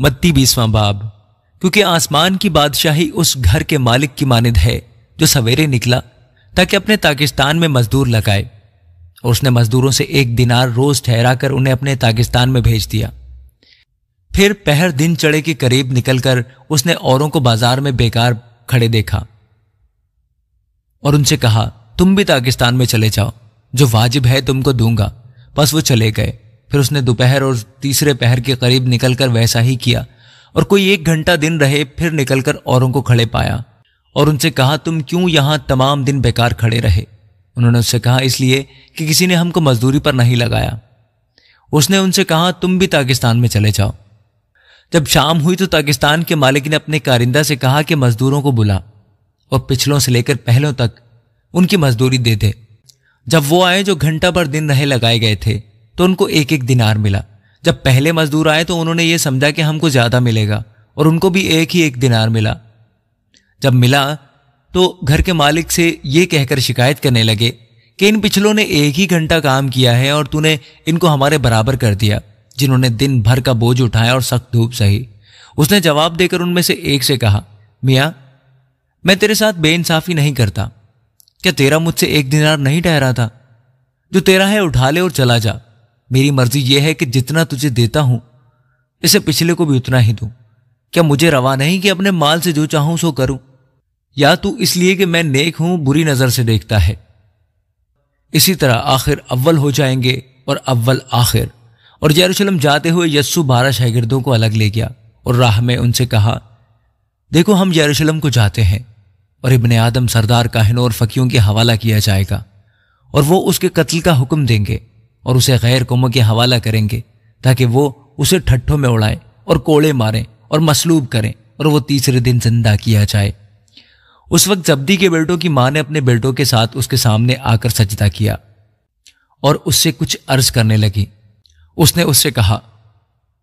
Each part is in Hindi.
मत्ती बीसवां बाब क्योंकि आसमान की बादशाही उस घर के मालिक की मानद है जो सवेरे निकला ताकि अपने ताकिस्तान में मजदूर लगाए और उसने मजदूरों से एक दिनार रोज ठहराकर उन्हें अपने ताकिस्तान में भेज दिया फिर पहर दिन चढ़े के करीब निकलकर उसने औरों को बाजार में बेकार खड़े देखा और उनसे कहा तुम भी ताकिस्तान में चले जाओ जो वाजिब है तुमको दूंगा बस वो चले गए फिर उसने दोपहर और तीसरे पहर के करीब निकलकर वैसा ही किया और कोई एक घंटा दिन रहे फिर निकलकर औरों को खड़े पाया और उनसे कहा तुम क्यों यहां तमाम दिन बेकार खड़े रहे उन्होंने उससे कहा इसलिए कि किसी ने हमको मजदूरी पर नहीं लगाया उसने उनसे कहा तुम भी पाकिस्तान में चले जाओ जब शाम हुई तो पाकिस्तान के मालिक ने अपने कारिंदा से कहा कि मजदूरों को बुला और पिछलों से लेकर पहलों तक उनकी मजदूरी दे दे जब वो आए जो घंटा भर दिन रहे लगाए गए थे तो उनको एक एक दिनार मिला जब पहले मजदूर आए तो उन्होंने ये समझा कि हमको ज़्यादा मिलेगा और उनको भी एक ही एक दिनार मिला जब मिला तो घर के मालिक से ये कहकर शिकायत करने लगे कि इन पिछलों ने एक ही घंटा काम किया है और तूने इनको हमारे बराबर कर दिया जिन्होंने दिन भर का बोझ उठाया और सख्त धूप सही उसने जवाब देकर उनमें से एक से कहा मियाँ मैं तेरे साथ बेइंसाफ़ी नहीं करता क्या तेरा मुझसे एक दिनार नहीं ठहरा था जो तेरा है उठा ले और चला जा मेरी मर्जी यह है कि जितना तुझे देता हूं इसे पिछले को भी उतना ही दू क्या मुझे रवा नहीं कि अपने माल से जो चाहूं सो करूं या तू इसलिए कि मैं नेक हूं बुरी नजर से देखता है इसी तरह आखिर अव्वल हो जाएंगे और अव्वल आखिर और जेरूशलम जाते हुए यस्सु बारह शागिर्दों को अलग ले गया और राह में उनसे कहा देखो हम यरूशलेम को जाते हैं और इबन आदम सरदार काहिनों और फकीयों के हवाला किया जाएगा और वो उसके कत्ल का हुक्म देंगे और उसे गैर कौमों के हवाला करेंगे ताकि वो उसे ठट्ठों में उड़ाएं और कोड़े मारें और मसलूब करें और वो तीसरे दिन जिंदा किया जाए उस वक्त जब्दी के बेटों की माँ ने अपने बेटों के साथ उसके सामने आकर सजदा किया और उससे कुछ अर्ज करने लगी उसने उससे कहा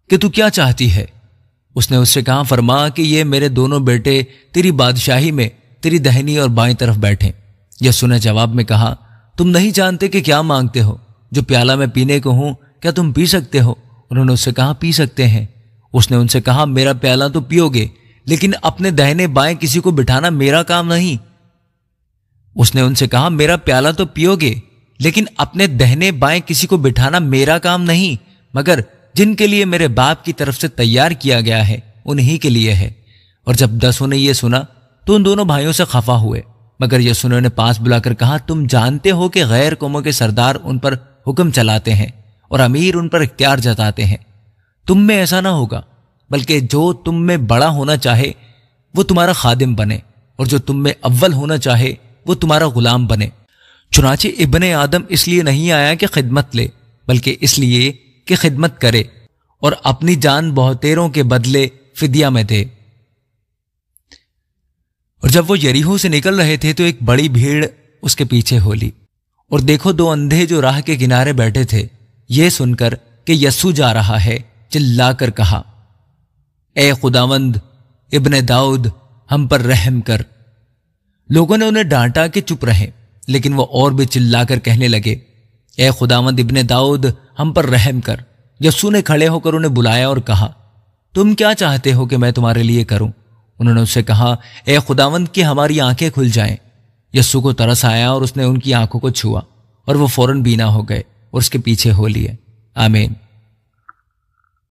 कि तू क्या चाहती है उसने उससे कहा फरमा कि ये मेरे दोनों बेटे तेरी बादशाही में तेरी दहनी और बाई तरफ बैठे यह सुने जवाब में कहा तुम नहीं जानते कि क्या मांगते हो जो प्याला मैं पीने को हूं क्या तुम पी सकते हो उन्होंने उससे कहा पी सकते हैं उसने उनसे कहा मेरा प्याला तो पियोगे लेकिन अपने दहने बाएं किसी को बिठाना मेरा काम नहीं उसने उनसे कहा मेरा प्याला तो पियोगे लेकिन अपने दहने बाएं किसी को बिठाना मेरा काम नहीं मगर जिनके लिए मेरे बाप की तरफ से तैयार किया गया है उन्हीं के लिए है और जब दसों ने यह सुना तो उन दोनों भाइयों से खफा हुए मगर यसुने ने पास बुलाकर कहा तुम जानते हो कि गैर कौमों के सरदार उन पर हुक्म चलाते हैं और अमीर उन पर इख्तियार जताते हैं तुम में ऐसा ना होगा बल्कि जो तुम में बड़ा होना चाहे वो तुम्हारा खादिम बने और जो तुम में अव्वल होना चाहे वो तुम्हारा गुलाम बने चुनाचे इबन आदम इसलिए नहीं आया कि खिदमत ले बल्कि इसलिए कि खिदमत करे और अपनी जान बहुतेरों के बदले फिदिया में दे और जब वो यरीहू से निकल रहे थे तो एक बड़ी भीड़ उसके पीछे होली और देखो दो अंधे जो राह के किनारे बैठे थे ये सुनकर कि यसु जा रहा है चिल्लाकर कहा ए खुदावंद इब्ने दाऊद हम पर रहम कर लोगों ने उन्हें डांटा कि चुप रहे लेकिन वह और भी चिल्लाकर कहने लगे ए खुदावंद इब्ने दाऊद हम पर रहम कर यसु ने खड़े होकर उन्हें बुलाया और कहा तुम क्या चाहते हो कि मैं तुम्हारे लिए करूं उन्होंने उससे कहा ए खुदावंद की हमारी आंखें खुल जाएं यस्सु को तरस आया और उसने उनकी आंखों को छुआ और वो फौरन बीना हो गए और उसके पीछे हो लिए आमीन